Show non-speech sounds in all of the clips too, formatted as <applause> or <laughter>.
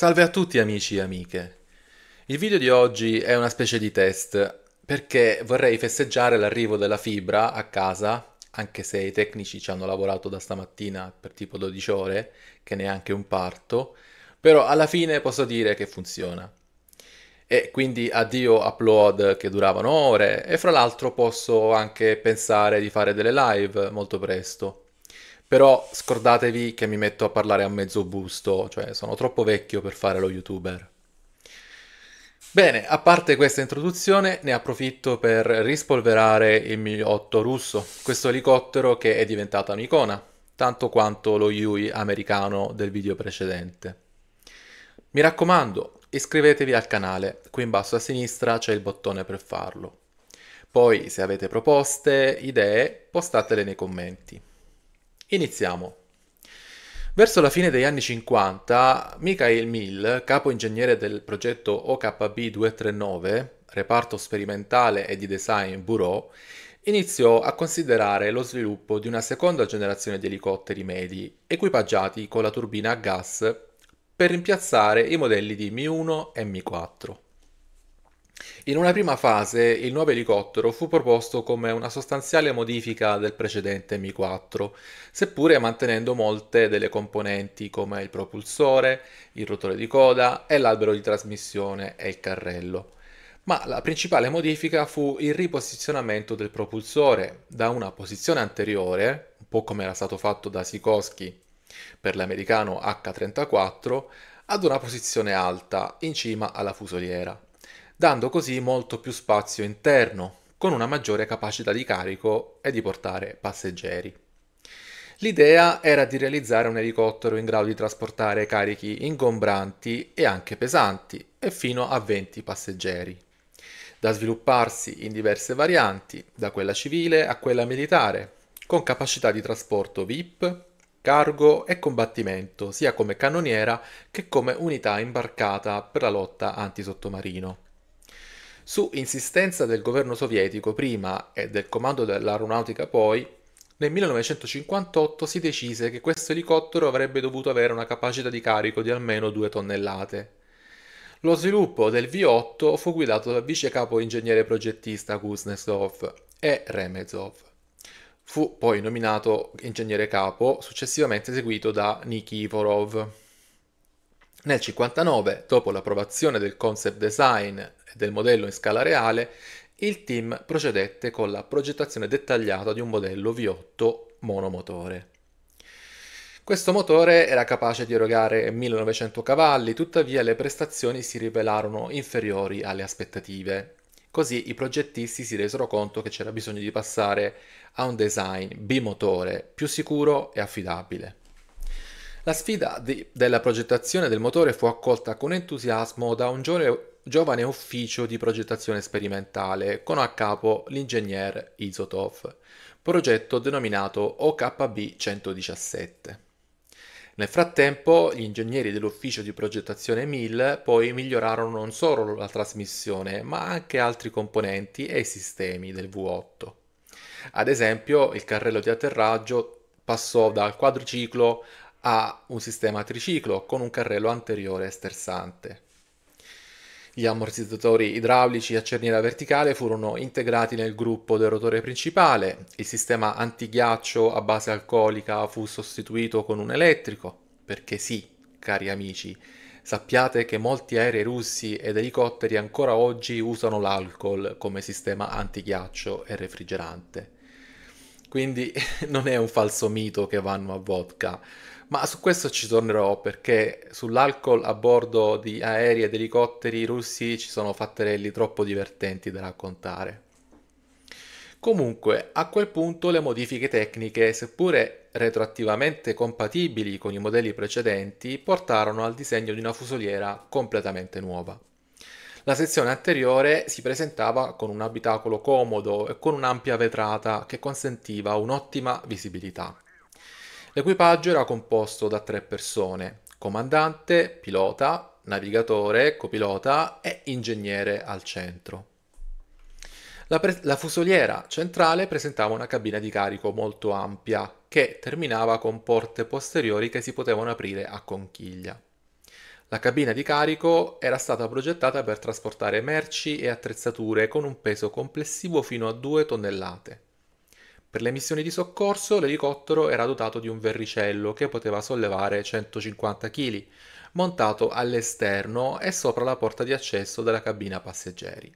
Salve a tutti amici e amiche. Il video di oggi è una specie di test perché vorrei festeggiare l'arrivo della fibra a casa, anche se i tecnici ci hanno lavorato da stamattina per tipo 12 ore, che neanche un parto, però alla fine posso dire che funziona. E quindi addio upload che duravano ore e fra l'altro posso anche pensare di fare delle live molto presto. Però scordatevi che mi metto a parlare a mezzo busto, cioè sono troppo vecchio per fare lo youtuber. Bene, a parte questa introduzione, ne approfitto per rispolverare il Mi-8 russo, questo elicottero che è diventato un'icona, tanto quanto lo Yui americano del video precedente. Mi raccomando, iscrivetevi al canale, qui in basso a sinistra c'è il bottone per farlo. Poi, se avete proposte, idee, postatele nei commenti. Iniziamo. Verso la fine degli anni 50, Michael Mill, capo ingegnere del progetto OKB 239, reparto sperimentale e di design Bureau, iniziò a considerare lo sviluppo di una seconda generazione di elicotteri medi equipaggiati con la turbina a gas per rimpiazzare i modelli di Mi1 e Mi4. In una prima fase il nuovo elicottero fu proposto come una sostanziale modifica del precedente Mi-4, seppure mantenendo molte delle componenti come il propulsore, il rotore di coda e l'albero di trasmissione e il carrello. Ma la principale modifica fu il riposizionamento del propulsore da una posizione anteriore, un po' come era stato fatto da Sikorsky per l'americano H-34, ad una posizione alta in cima alla fusoliera dando così molto più spazio interno, con una maggiore capacità di carico e di portare passeggeri. L'idea era di realizzare un elicottero in grado di trasportare carichi ingombranti e anche pesanti, e fino a 20 passeggeri da svilupparsi in diverse varianti, da quella civile a quella militare, con capacità di trasporto VIP, cargo e combattimento, sia come cannoniera che come unità imbarcata per la lotta antisottomarino su insistenza del governo sovietico prima e del comando dell'aeronautica poi, nel 1958 si decise che questo elicottero avrebbe dovuto avere una capacità di carico di almeno 2 tonnellate. Lo sviluppo del V8 fu guidato dal vice capo ingegnere progettista Kuznetsov e Remezov. Fu poi nominato ingegnere capo, successivamente eseguito da Nikiforov. Nel 1959, dopo l'approvazione del concept design del modello in scala reale, il team procedette con la progettazione dettagliata di un modello V8 monomotore. Questo motore era capace di erogare 1900 cavalli, tuttavia le prestazioni si rivelarono inferiori alle aspettative. Così i progettisti si resero conto che c'era bisogno di passare a un design bimotore più sicuro e affidabile. La sfida di, della progettazione del motore fu accolta con entusiasmo da un giovane giovane ufficio di progettazione sperimentale con a capo l'ingegner Isotov, progetto denominato OKB 117. Nel frattempo, gli ingegneri dell'ufficio di progettazione 1000 poi migliorarono non solo la trasmissione, ma anche altri componenti e sistemi del V8. Ad esempio, il carrello di atterraggio passò dal quadriciclo a un sistema triciclo con un carrello anteriore sterzante. Gli ammortizzatori idraulici a cerniera verticale furono integrati nel gruppo del rotore principale, il sistema antighiaccio a base alcolica fu sostituito con un elettrico, perché sì, cari amici, sappiate che molti aerei russi ed elicotteri ancora oggi usano l'alcol come sistema antighiaccio e refrigerante. Quindi <laughs> non è un falso mito che vanno a vodka. Ma su questo ci tornerò perché sull'alcol a bordo di aerei ed elicotteri russi ci sono fatterelli troppo divertenti da raccontare. Comunque, a quel punto le modifiche tecniche, seppure retroattivamente compatibili con i modelli precedenti, portarono al disegno di una fusoliera completamente nuova. La sezione anteriore si presentava con un abitacolo comodo e con un'ampia vetrata che consentiva un'ottima visibilità. L'equipaggio era composto da tre persone, comandante, pilota, navigatore, copilota e ingegnere al centro. La, pre- la, fusoliera centrale presentava una cabina di carico molto ampia che terminava con porte posteriori che si potevano aprire a conchiglia. La cabina di carico era stata progettata per trasportare merci e attrezzature con un peso complessivo fino a 2 tonnellate. Per le missioni di soccorso l'elicottero era dotato di un verricello che poteva sollevare 150 kg, montato all'esterno e sopra la porta di accesso della cabina passeggeri.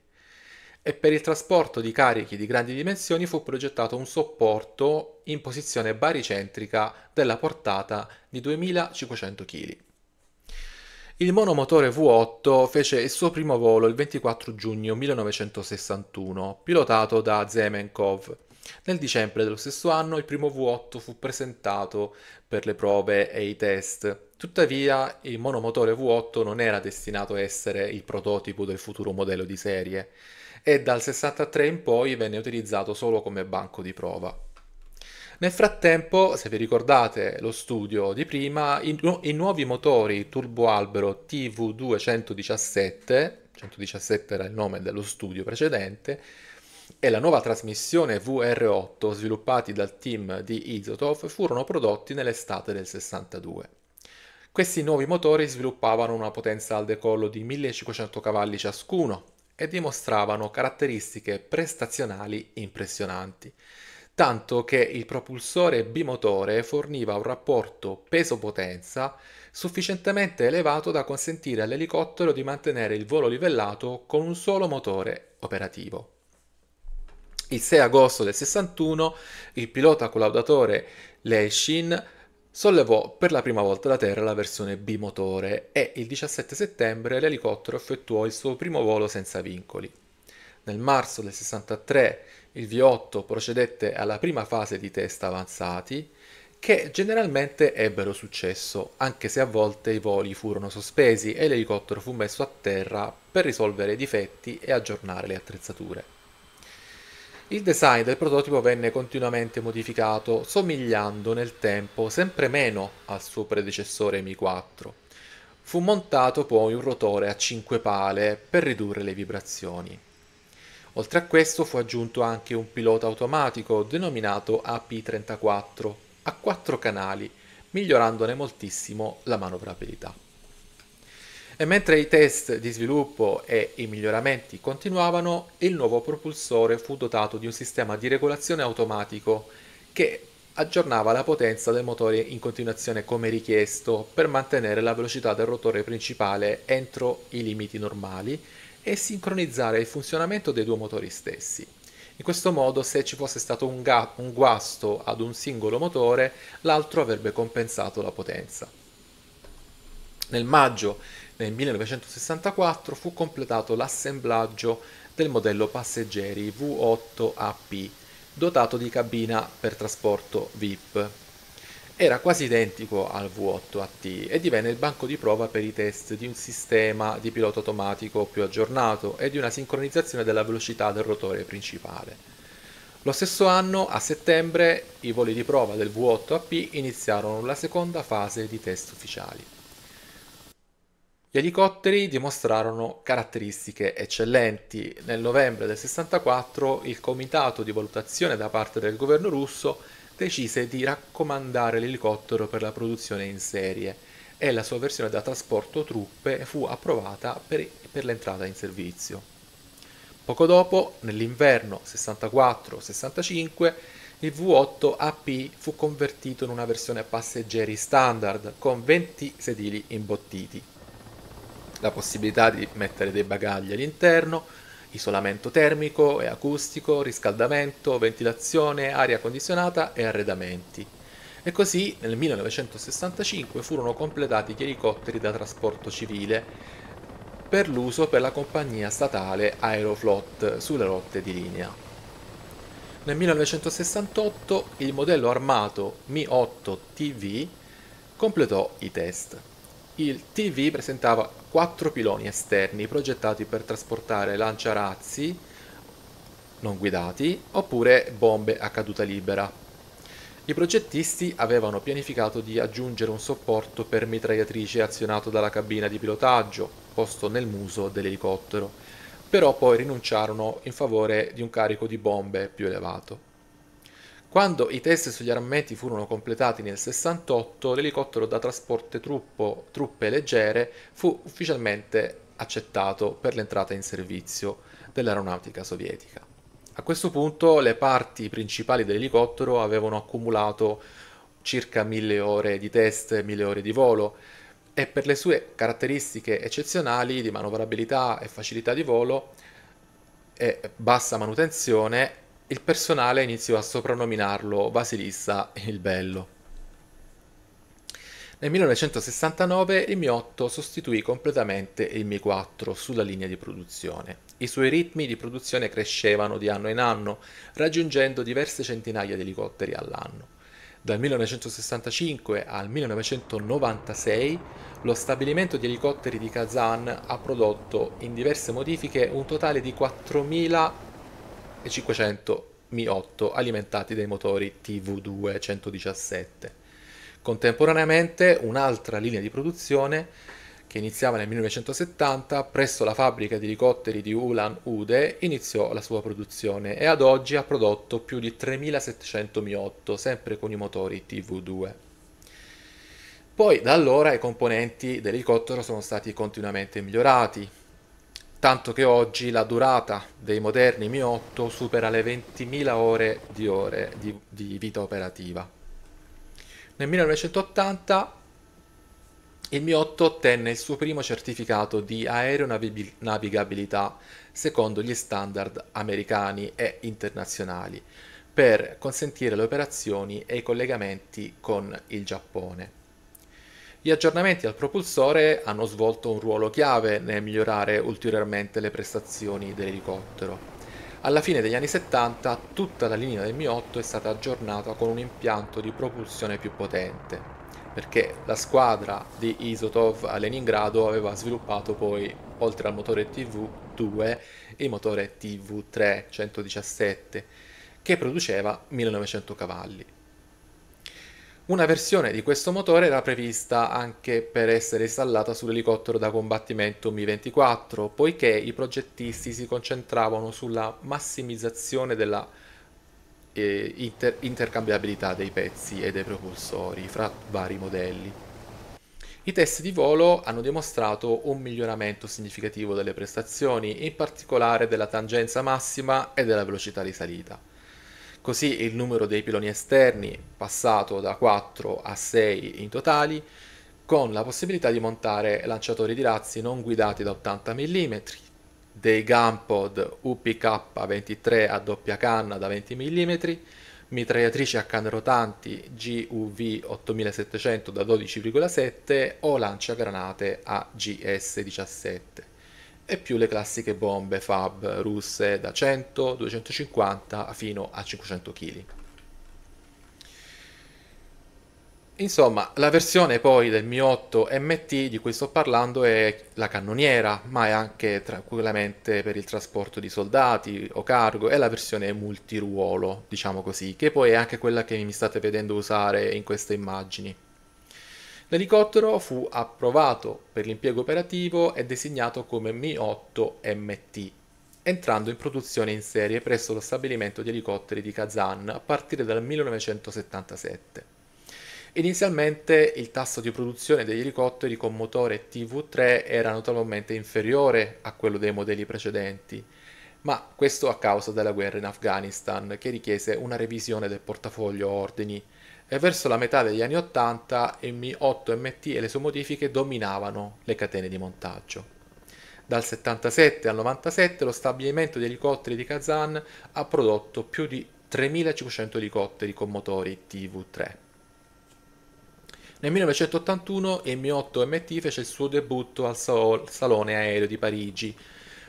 E per il trasporto di carichi di grandi dimensioni fu progettato un supporto in posizione baricentrica della portata di 2500 kg. Il monomotore V8 fece il suo primo volo il 24 giugno 1961, pilotato da Zemenkov, nel dicembre dello stesso anno il primo V8 fu presentato per le prove e i test. Tuttavia il monomotore V8 non era destinato a essere il prototipo del futuro modello di serie e dal 63 in poi venne utilizzato solo come banco di prova. Nel frattempo, se vi ricordate lo studio di prima, i, nu- i nuovi motori turboalbero TV217, 117 era il nome dello studio precedente, e la nuova trasmissione VR8 sviluppati dal team di Isotov furono prodotti nell'estate del 62. Questi nuovi motori sviluppavano una potenza al decollo di 1500 cavalli ciascuno e dimostravano caratteristiche prestazionali impressionanti, tanto che il propulsore bimotore forniva un rapporto peso-potenza sufficientemente elevato da consentire all'elicottero di mantenere il volo livellato con un solo motore operativo. Il 6 agosto del 61 il pilota collaudatore Leishin sollevò per la prima volta da terra la versione bimotore e il 17 settembre l'elicottero effettuò il suo primo volo senza vincoli. Nel marzo del 63 il V8 procedette alla prima fase di test avanzati che generalmente ebbero successo, anche se a volte i voli furono sospesi e l'elicottero fu messo a terra per risolvere i difetti e aggiornare le attrezzature. Il design del prototipo venne continuamente modificato, somigliando nel tempo sempre meno al suo predecessore Mi4. Fu montato poi un rotore a 5 pale per ridurre le vibrazioni. Oltre a questo fu aggiunto anche un pilota automatico denominato AP34 a 4 canali, migliorandone moltissimo la manovrabilità. E mentre i test di sviluppo e i miglioramenti continuavano, il nuovo propulsore fu dotato di un sistema di regolazione automatico che aggiornava la potenza del motore in continuazione come richiesto per mantenere la velocità del rotore principale entro i limiti normali e sincronizzare il funzionamento dei due motori stessi. In questo modo, se ci fosse stato un, ga- un guasto ad un singolo motore, l'altro avrebbe compensato la potenza. Nel maggio nel 1964 fu completato l'assemblaggio del modello passeggeri V8AP, dotato di cabina per trasporto VIP. Era quasi identico al V8AT e divenne il banco di prova per i test di un sistema di pilota automatico più aggiornato e di una sincronizzazione della velocità del rotore principale. Lo stesso anno, a settembre, i voli di prova del V8AP iniziarono la seconda fase di test ufficiali. Gli elicotteri dimostrarono caratteristiche eccellenti. Nel novembre del 64 il comitato di valutazione da parte del governo russo decise di raccomandare l'elicottero per la produzione in serie e la sua versione da trasporto truppe fu approvata per, per l'entrata in servizio. Poco dopo, nell'inverno 64-65, il V8 AP fu convertito in una versione passeggeri standard con 20 sedili imbottiti la possibilità di mettere dei bagagli all'interno, isolamento termico e acustico, riscaldamento, ventilazione, aria condizionata e arredamenti. E così nel 1965 furono completati gli elicotteri da trasporto civile per l'uso per la compagnia statale Aeroflot sulle rotte di linea. Nel 1968 il modello armato Mi-8 TV completò i test. Il TV presentava quattro piloni esterni progettati per trasportare lanciarazzi non guidati oppure bombe a caduta libera. I progettisti avevano pianificato di aggiungere un supporto per mitragliatrice azionato dalla cabina di pilotaggio, posto nel muso dell'elicottero, però poi rinunciarono in favore di un carico di bombe più elevato. Quando i test sugli armamenti furono completati nel 68, l'elicottero da trasporto truppo, truppe leggere fu ufficialmente accettato per l'entrata in servizio dell'aeronautica sovietica. A questo punto le parti principali dell'elicottero avevano accumulato circa mille ore di test, mille ore di volo e per le sue caratteristiche eccezionali di manovrabilità e facilità di volo e bassa manutenzione il personale iniziò a soprannominarlo Basilissa il Bello. Nel 1969 il Mi 8 sostituì completamente il Mi 4 sulla linea di produzione. I suoi ritmi di produzione crescevano di anno in anno, raggiungendo diverse centinaia di elicotteri all'anno. Dal 1965 al 1996 lo stabilimento di elicotteri di Kazan ha prodotto in diverse modifiche un totale di 4.000 e 500 Mi8 alimentati dai motori TV2 117. Contemporaneamente un'altra linea di produzione che iniziava nel 1970 presso la fabbrica di elicotteri di Ulan Ude iniziò la sua produzione e ad oggi ha prodotto più di 3700 Mi8 sempre con i motori TV2. Poi da allora i componenti dell'elicottero sono stati continuamente migliorati, tanto che oggi la durata dei moderni Mi 8 supera le 20.000 ore di, ore di, di vita operativa. Nel 1980 il Mi 8 ottenne il suo primo certificato di aeronavigabilità secondo gli standard americani e internazionali per consentire le operazioni e i collegamenti con il Giappone. Gli aggiornamenti al propulsore hanno svolto un ruolo chiave nel migliorare ulteriormente le prestazioni dell'elicottero. Alla fine degli anni 70 tutta la linea del Mi 8 è stata aggiornata con un impianto di propulsione più potente, perché la squadra di Isotov a Leningrado aveva sviluppato poi, oltre al motore TV2, il motore TV3 117, che produceva 1900 cavalli. Una versione di questo motore era prevista anche per essere installata sull'elicottero da combattimento Mi-24, poiché i progettisti si concentravano sulla massimizzazione della eh, inter- intercambiabilità dei pezzi e dei propulsori fra vari modelli. I test di volo hanno dimostrato un miglioramento significativo delle prestazioni, in particolare della tangenza massima e della velocità di salita. Così il numero dei piloni esterni passato da 4 a 6 in totali, con la possibilità di montare lanciatori di razzi non guidati da 80 mm, dei Gunpod UPK-23 a doppia canna da 20 mm, mitragliatrici a canne rotanti GUV 8700 da 12,7 o lanciagranate a GS17 e più le classiche bombe FAB russe da 100, 250 fino a 500 kg. Insomma, la versione poi del Mi 8 MT di cui sto parlando è la cannoniera, ma è anche tranquillamente per il trasporto di soldati o cargo, è la versione multiruolo, diciamo così, che poi è anche quella che mi state vedendo usare in queste immagini. L'elicottero fu approvato per l'impiego operativo e designato come Mi-8MT, entrando in produzione in serie presso lo stabilimento di elicotteri di Kazan a partire dal 1977. Inizialmente il tasso di produzione degli elicotteri con motore TV3 era notevolmente inferiore a quello dei modelli precedenti, ma questo a causa della guerra in Afghanistan che richiese una revisione del portafoglio ordini e verso la metà degli anni 80 il Mi 8 MT e le sue modifiche dominavano le catene di montaggio. Dal 77 al 97 lo stabilimento di elicotteri di Kazan ha prodotto più di 3.500 elicotteri con motori TV3. Nel 1981 il Mi-8 MT fece il suo debutto al Salone Aereo di Parigi.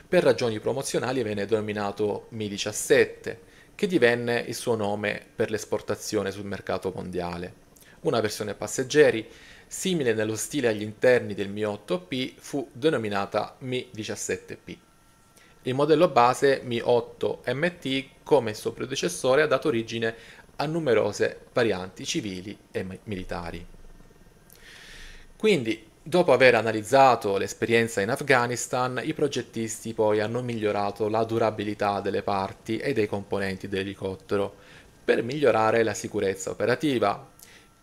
Per ragioni promozionali venne denominato Mi-17 che divenne il suo nome per l'esportazione sul mercato mondiale. Una versione passeggeri, simile nello stile agli interni del Mi 8P, fu denominata Mi 17P. Il modello base Mi 8 MT, come il suo predecessore, ha dato origine a numerose varianti civili e militari. Quindi Dopo aver analizzato l'esperienza in Afghanistan, i progettisti poi hanno migliorato la durabilità delle parti e dei componenti dell'elicottero per migliorare la sicurezza operativa.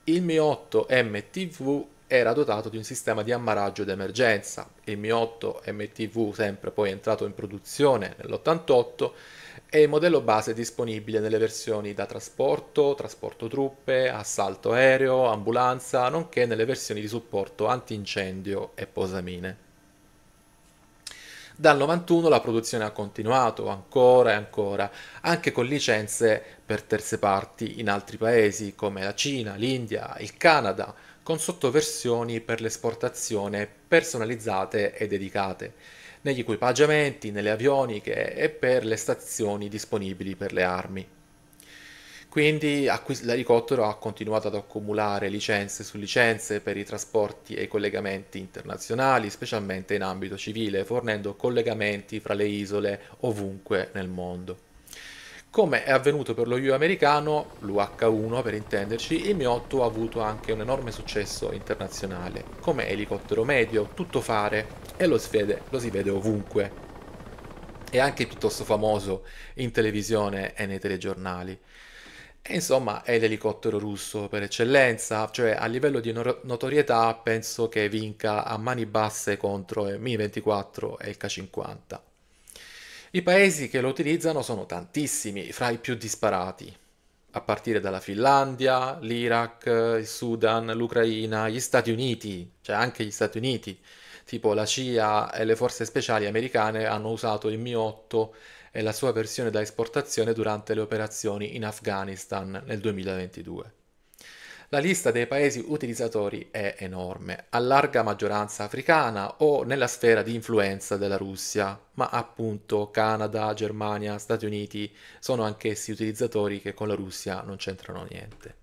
Il Mi-8 MTV era dotato di un sistema di ammaraggio d'emergenza. Il Mi-8 MTV, sempre poi entrato in produzione nell'88, è il modello base disponibile nelle versioni da trasporto, trasporto truppe, assalto aereo, ambulanza, nonché nelle versioni di supporto antincendio e posamine. Dal 91 la produzione ha continuato ancora e ancora, anche con licenze per terze parti in altri paesi come la Cina, l'India, il Canada, con sottoversioni per l'esportazione personalizzate e dedicate negli equipaggiamenti, nelle avioniche e per le stazioni disponibili per le armi. Quindi l'elicottero ha continuato ad accumulare licenze su licenze per i trasporti e i collegamenti internazionali, specialmente in ambito civile, fornendo collegamenti fra le isole ovunque nel mondo. Come è avvenuto per lo Yu americano, l'UH-1 per intenderci, il Mi-8 ha avuto anche un enorme successo internazionale, come elicottero medio, tutto fare, e lo si, vede, lo si vede ovunque. E anche piuttosto famoso in televisione e nei telegiornali. E insomma è l'elicottero russo per eccellenza, cioè a livello di no- notorietà penso che vinca a mani basse contro il Mi-24 e il K-50. I paesi che lo utilizzano sono tantissimi, fra i più disparati, a partire dalla Finlandia, l'Iraq, il Sudan, l'Ucraina, gli Stati Uniti, cioè anche gli Stati Uniti, tipo la CIA e le forze speciali americane hanno usato il Mi-8 e la sua versione da esportazione durante le operazioni in Afghanistan nel 2022. La lista dei paesi utilizzatori è enorme, a larga maggioranza africana o nella sfera di influenza della Russia, ma appunto Canada, Germania, Stati Uniti sono anch'essi utilizzatori che con la Russia non c'entrano niente.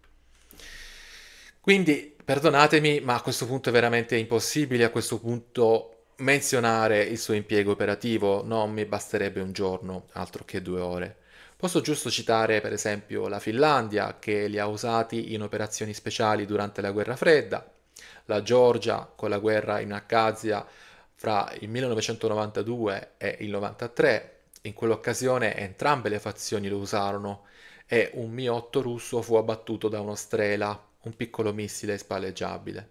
Quindi perdonatemi, ma a questo punto è veramente impossibile a questo punto menzionare il suo impiego operativo, non mi basterebbe un giorno, altro che due ore. Posso giusto citare per esempio la Finlandia che li ha usati in operazioni speciali durante la guerra fredda, la Georgia con la guerra in Abkhazia fra il 1992 e il 1993, in quell'occasione entrambe le fazioni lo usarono e un Mi-8 russo fu abbattuto da uno Strela, un piccolo missile spalleggiabile.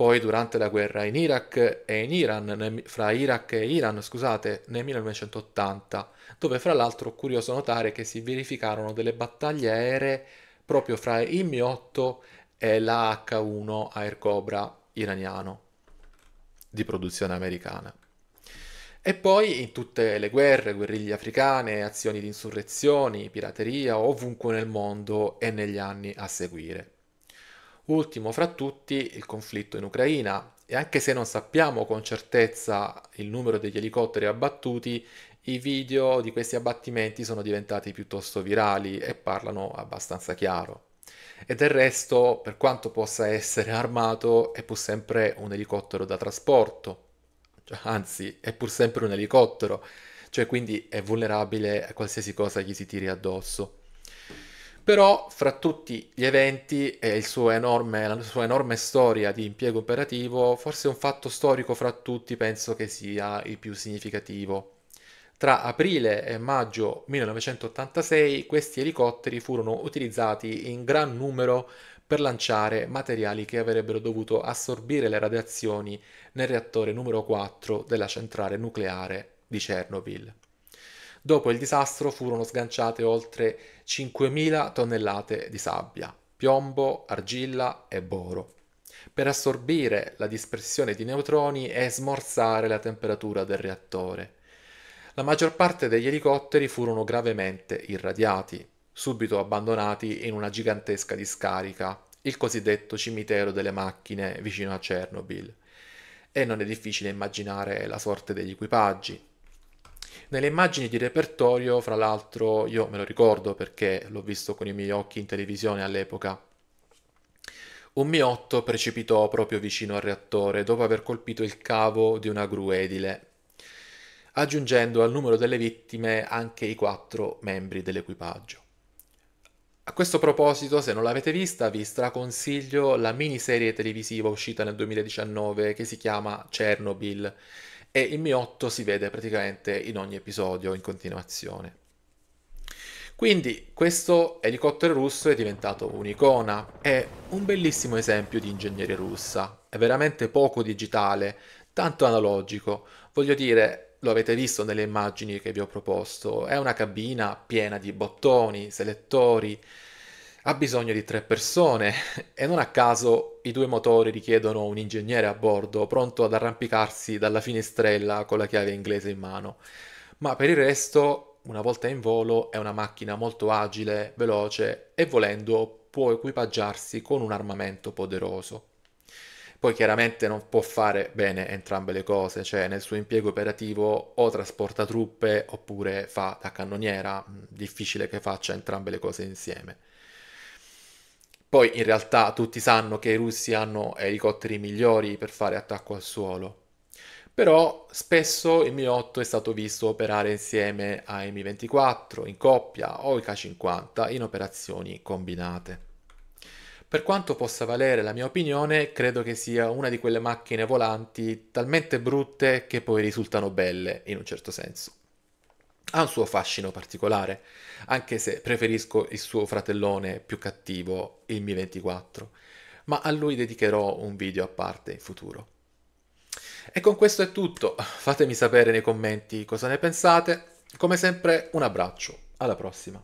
Poi durante la guerra in Iraq e in Iran, fra Iraq e Iran, scusate, nel 1980, dove fra l'altro curioso notare che si verificarono delle battaglie aeree proprio fra il Mi-8 e la H-1 Air Cobra iraniano di produzione americana. E poi in tutte le guerre, guerriglie africane, azioni di insurrezioni, pirateria, ovunque nel mondo e negli anni a seguire. Ultimo fra tutti il conflitto in Ucraina e anche se non sappiamo con certezza il numero degli elicotteri abbattuti, i video di questi abbattimenti sono diventati piuttosto virali e parlano abbastanza chiaro. E del resto, per quanto possa essere armato, è pur sempre un elicottero da trasporto, cioè, anzi, è pur sempre un elicottero, cioè quindi è vulnerabile a qualsiasi cosa gli si tiri addosso. Però fra tutti gli eventi e enorme, la sua enorme storia di impiego operativo, forse un fatto storico fra tutti penso che sia il più significativo. Tra aprile e maggio 1986 questi elicotteri furono utilizzati in gran numero per lanciare materiali che avrebbero dovuto assorbire le radiazioni nel reattore numero 4 della centrale nucleare di Chernobyl. Dopo il disastro furono sganciate oltre 5.000 tonnellate di sabbia, piombo, argilla e boro, per assorbire la dispersione di neutroni e smorzare la temperatura del reattore. La maggior parte degli elicotteri furono gravemente irradiati, subito abbandonati in una gigantesca discarica, il cosiddetto cimitero delle macchine vicino a Chernobyl. E non è difficile immaginare la sorte degli equipaggi, nelle immagini di repertorio, fra l'altro, io me lo ricordo perché l'ho visto con i miei occhi in televisione all'epoca. Un miotto precipitò proprio vicino al reattore dopo aver colpito il cavo di una gru edile, aggiungendo al numero delle vittime anche i quattro membri dell'equipaggio. A questo proposito, se non l'avete vista, vi straconsiglio la miniserie televisiva uscita nel 2019 che si chiama Chernobyl e il miotto si vede praticamente in ogni episodio in continuazione. Quindi questo elicottero russo è diventato un'icona, è un bellissimo esempio di ingegneria russa, è veramente poco digitale, tanto analogico, voglio dire, lo avete visto nelle immagini che vi ho proposto, è una cabina piena di bottoni, selettori, ha bisogno di tre persone <laughs> e non a caso i due motori richiedono un ingegnere a bordo pronto ad arrampicarsi dalla finestrella con la chiave inglese in mano. Ma per il resto, una volta in volo, è una macchina molto agile, veloce e volendo può equipaggiarsi con un armamento poderoso. Poi chiaramente non può fare bene entrambe le cose, cioè nel suo impiego operativo o trasporta truppe oppure fa da cannoniera, difficile che faccia entrambe le cose insieme. Poi in realtà tutti sanno che i russi hanno elicotteri migliori per fare attacco al suolo. Però spesso il Mi-8 è stato visto operare insieme ai Mi-24 in coppia o i K-50 in operazioni combinate. Per quanto possa valere la mia opinione, credo che sia una di quelle macchine volanti talmente brutte che poi risultano belle in un certo senso ha un suo fascino particolare, anche se preferisco il suo fratellone più cattivo, il Mi 24, ma a lui dedicherò un video a parte in futuro. E con questo è tutto, fatemi sapere nei commenti cosa ne pensate, come sempre un abbraccio, alla prossima.